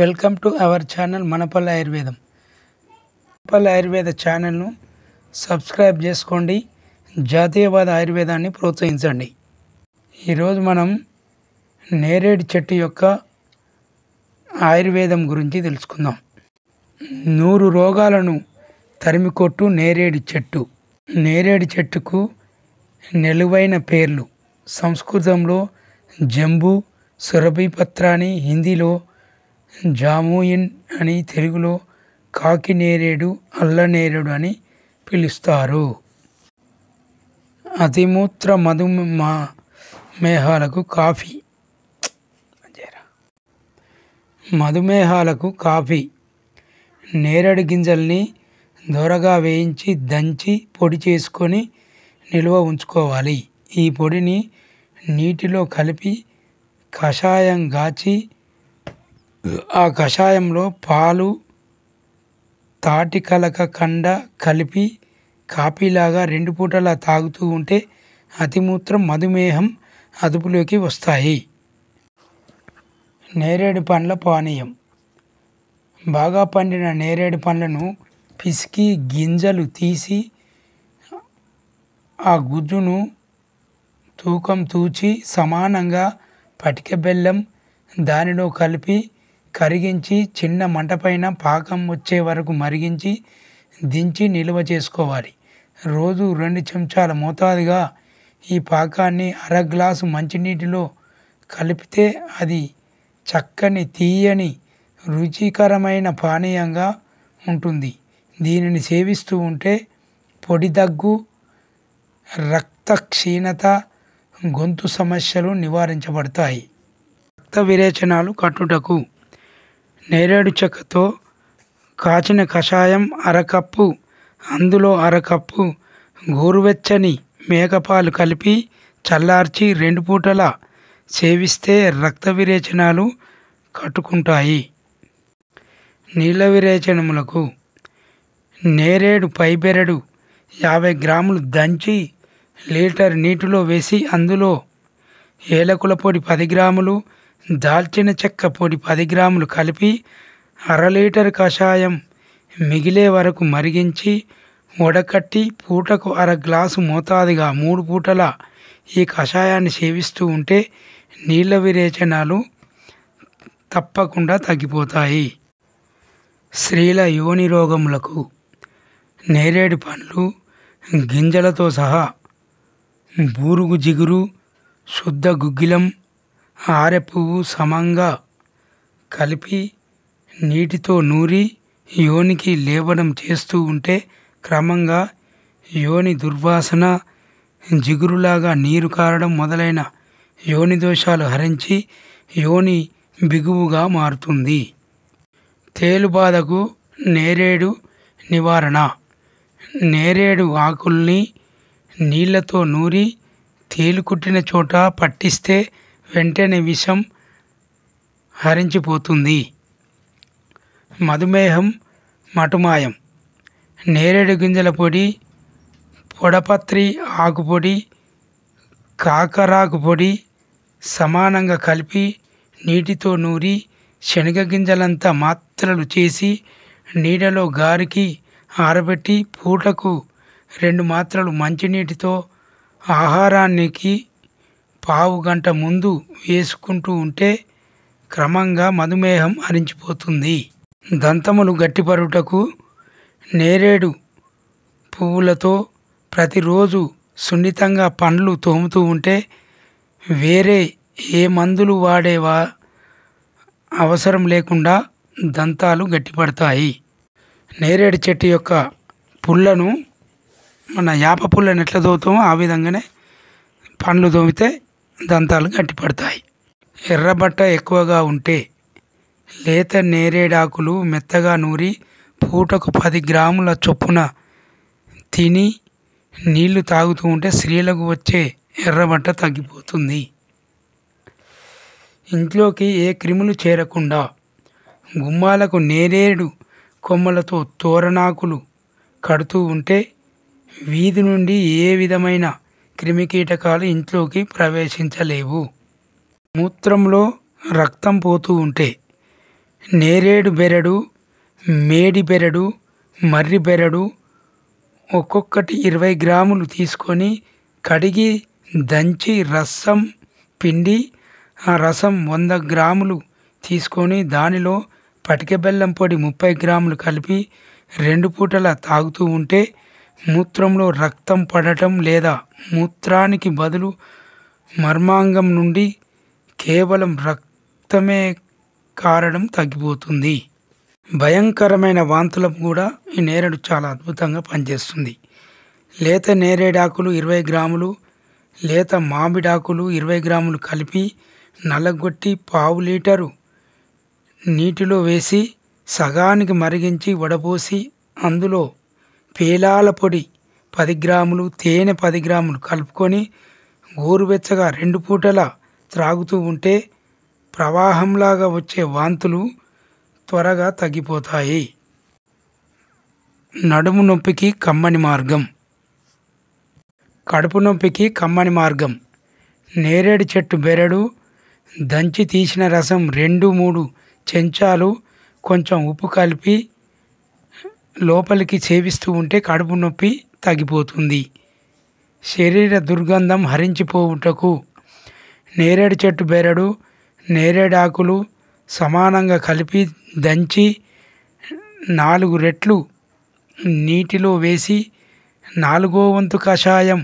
welcome to our channel Manapalli ఆయుర్వేదం మనపల్లి ఆయుర్వేద ఛానల్ను subscribe చేసుకోండి జాతీయవాద ఆయుర్వేదాన్ని ప్రోత్సహించండి ఈరోజు మనం నేరేడు చెట్టు యొక్క ఆయుర్వేదం గురించి తెలుసుకుందాం నూరు రోగాలను తరిమికొట్టు నేరేడు చెట్టు నేరేడు చెట్టుకు నిలువైన పేర్లు సంస్కృతంలో జంబు సురభిపత్రాన్ని హిందీలో జాముయిన్ అని తెలుగులో కాకినేరేడు అల్లనేరేడు అని పిలుస్తారు అతిమూత్ర మధుమా మేహాలకు కాఫీ మధుమేహాలకు కాఫీ నేరేడు గింజల్ని దొరగా వేయించి దంచి పొడి చేసుకొని నిల్వ ఉంచుకోవాలి ఈ పొడిని నీటిలో కలిపి కషాయం గాచి ఆ కషాయంలో పాలు తాటి కలక కండ కలిపి కాపీలాగా రెండు పూటలా తాగుతూ ఉంటే అతిమూత్రం మధుమేహం అదుపులోకి వస్తాయి నేరేడు పండ్ల పానీయం బాగా పండిన నేరేడు పండ్లను పిసికి గింజలు తీసి ఆ గుజ్జును తూకం తూచి సమానంగా పటిక బెల్లం దానిలో కలిపి కరిగించి చిన్న మంటపైన పాకం వచ్చే వరకు మరిగించి దించి నిల్వ చేసుకోవాలి రోజు రెండు చెంచాల మోతాదుగా ఈ పాకాన్ని అర గ్లాసు మంచినీటిలో కలిపితే అది చక్కని తీయని రుచికరమైన పానీయంగా ఉంటుంది దీనిని సేవిస్తూ ఉంటే పొడి దగ్గు రక్త క్షీణత గొంతు సమస్యలు నివారించబడతాయి రక్త విరేచనాలు కట్టుటకు నేరేడు చెక్కతో కాచిన కషాయం అరకప్పు అందులో అరకప్పు గోరువెచ్చని మేకపాలు కలిపి చల్లార్చి రెండు పూటలా సేవిస్తే రక్త విరేచనాలు కట్టుకుంటాయి నీళ్ళ విరేచనములకు నేరేడు పైబెరడు యాభై గ్రాములు దంచి లీటర్ నీటిలో వేసి అందులో ఏలకుల పొడి పది గ్రాములు దాల్చిన చెక్క పొడి పది గ్రాములు కలిపి అర లీటర్ కషాయం మిగిలే వరకు మరిగించి వడకట్టి పూటకు అర గ్లాసు మోతాదుగా మూడు పూటల ఈ కషాయాన్ని సేవిస్తూ ఉంటే నీళ్ళ విరేచనాలు తప్పకుండా తగ్గిపోతాయి స్త్రీల యోని రోగములకు నేరేడు పండ్లు గింజలతో సహా బూరుగు జిగురు శుద్ధ గుగ్గిలం ఆరె పువ్వు సమంగా కలిపి నీటితో నూరి యోనికి లేపనం చేస్తూ ఉంటే క్రమంగా యోని దుర్వాసన జిగురులాగా నీరు కారడం మొదలైన యోని దోషాలు హరించి యోని బిగువుగా మారుతుంది తేలుబాధకు నేరేడు నివారణ నేరేడు ఆకుల్ని నీళ్లతో నూరి తేలుకుట్టిన చోట పట్టిస్తే వెంటనే విషం హరించిపోతుంది మధుమేహం మటుమాయం నేరేడు గింజల పొడి పొడపత్రి ఆకుపొడి కాకరాకు పొడి సమానంగా కలిపి నీటితో నూరి శనగ గింజలంతా మాత్రలు చేసి నీడలో గారికి ఆరబెట్టి పూటకు రెండు మాత్రలు మంచినీటితో ఆహారానికి పావు గంట ముందు వేసుకుంటూ ఉంటే క్రమంగా మధుమేహం అరించిపోతుంది దంతములు గట్టిపరుటకు నేరేడు పువ్వులతో ప్రతిరోజు సున్నితంగా పండ్లు తోముతూ ఉంటే వేరే ఏ మందులు వాడేవా అవసరం లేకుండా దంతాలు గట్టిపడతాయి నేరేడు చెట్టు యొక్క పుల్లను మన యాప పుల్లను ఎట్లా తోముతామో ఆ విధంగానే పండ్లు తోమితే దంతాలు గట్టిపడతాయి ఎర్రబట్ట ఎక్కువగా ఉంటే లేత నేరేడాకులు మెత్తగా నూరి పూటకు పది గ్రాముల చొప్పున తిని నీళ్లు తాగుతూ ఉంటే స్త్రీలకు వచ్చే ఎర్రబట్ట తగ్గిపోతుంది ఇంట్లోకి ఏ క్రిములు చేరకుండా గుమ్మాలకు నేరేడు కొమ్మలతో తోరణాకులు కడుతూ ఉంటే వీధి నుండి ఏ విధమైన క్రిమికీటకాలు ఇంట్లోకి ప్రవేశించలేవు మూత్రంలో రక్తం పోతూ ఉంటే నేరేడు బెరడు మేడి బెరడు మర్రి బెరడు ఒక్కొక్కటి ఇరవై గ్రాములు తీసుకొని కడిగి దంచి రసం పిండి ఆ రసం వంద గ్రాములు తీసుకొని దానిలో పటిక బెల్లం పొడి ముప్పై గ్రాములు కలిపి రెండు పూటల తాగుతూ ఉంటే మూత్రంలో రక్తం పడటం లేదా మూత్రానికి బదులు మర్మాంగం నుండి కేవలం రక్తమే కారడం తగ్గిపోతుంది భయంకరమైన వాంతులకు కూడా ఈ నేరేడు చాలా అద్భుతంగా పనిచేస్తుంది లేత నేరేడాకులు ఇరవై గ్రాములు లేత మామిడాకులు ఇరవై గ్రాములు కలిపి నలగొట్టి పావు లీటరు నీటిలో వేసి సగానికి మరిగించి వడపోసి అందులో పేలాల పొడి పది గ్రాములు తేనె పది గ్రాములు కలుపుకొని గోరువెచ్చగా రెండు పూటలా త్రాగుతూ ఉంటే ప్రవాహంలాగా వచ్చే వాంతులు త్వరగా తగ్గిపోతాయి నడుము నొప్పికి కమ్మని మార్గం కడుపు నొప్పికి కమ్మని మార్గం నేరేడు చెట్టు బెరడు దంచి తీసిన రసం రెండు మూడు చెంచాలు కొంచెం ఉప్పు కలిపి లోపలికి చేవిస్తూ ఉంటే కడుపు నొప్పి తగ్గిపోతుంది శరీర దుర్గంధం హరించిపోవుటకు నేరేడు చెట్టు బెరడు నేరేడాకులు సమానంగా కలిపి దంచి నాలుగు రెట్లు నీటిలో వేసి నాలుగో వంతు కషాయం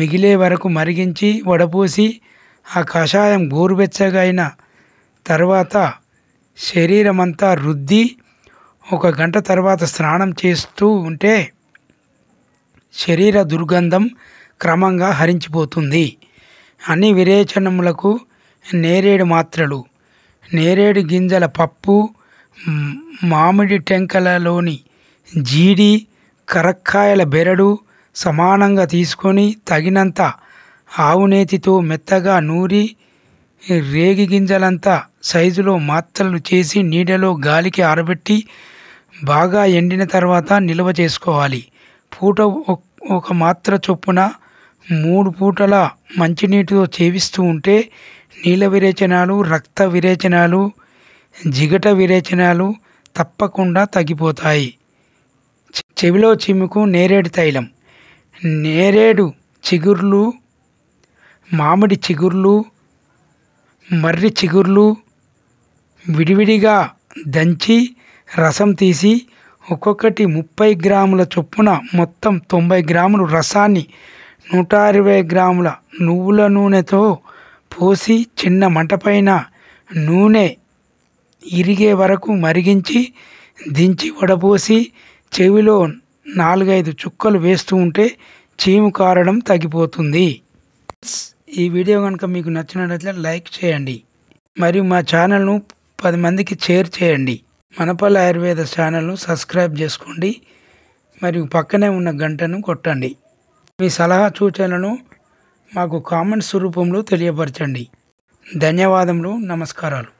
మిగిలే వరకు మరిగించి వడపోసి ఆ కషాయం గోరువెచ్చగైన తర్వాత శరీరమంతా రుద్ది ఒక గంట తర్వాత స్నానం చేస్తూ ఉంటే శరీర దుర్గంధం క్రమంగా హరించిపోతుంది అన్ని విరేచనములకు నేరేడు మాత్రలు నేరేడు గింజల పప్పు మామిడి టెంకలలోని జీడి కరక్కాయల బెరడు సమానంగా తీసుకొని తగినంత ఆవునేతితో మెత్తగా నూరి రేగి గింజలంతా సైజులో మాత్రలు చేసి నీడలో గాలికి ఆరబెట్టి బాగా ఎండిన తర్వాత నిల్వ చేసుకోవాలి పూట ఒక మాత్ర చొప్పున మూడు పూటల మంచినీటితో చేవిస్తూ ఉంటే నీల విరేచనాలు రక్త విరేచనాలు జిగట విరేచనాలు తప్పకుండా తగ్గిపోతాయి చెవిలో చిముకు నేరేడు తైలం నేరేడు చిగుర్లు మామిడి చిగుర్లు మర్రి చిగుర్లు విడివిడిగా దంచి రసం తీసి ఒక్కొక్కటి ముప్పై గ్రాముల చొప్పున మొత్తం తొంభై గ్రాములు రసాన్ని నూట అరవై గ్రాముల నువ్వుల నూనెతో పోసి చిన్న మంటపైన నూనె ఇరిగే వరకు మరిగించి దించి వడపోసి చెవిలో నాలుగైదు చుక్కలు వేస్తూ ఉంటే చీము కారడం తగ్గిపోతుంది ఈ వీడియో కనుక మీకు నచ్చినట్లయితే లైక్ చేయండి మరియు మా ఛానల్ను పది మందికి షేర్ చేయండి మనపల్లి ఆయుర్వేద ఛానల్ను సబ్స్క్రైబ్ చేసుకోండి మరియు పక్కనే ఉన్న గంటను కొట్టండి మీ సలహా సూచనలను మాకు కామెంట్స్ రూపంలో తెలియపరచండి ధన్యవాదములు నమస్కారాలు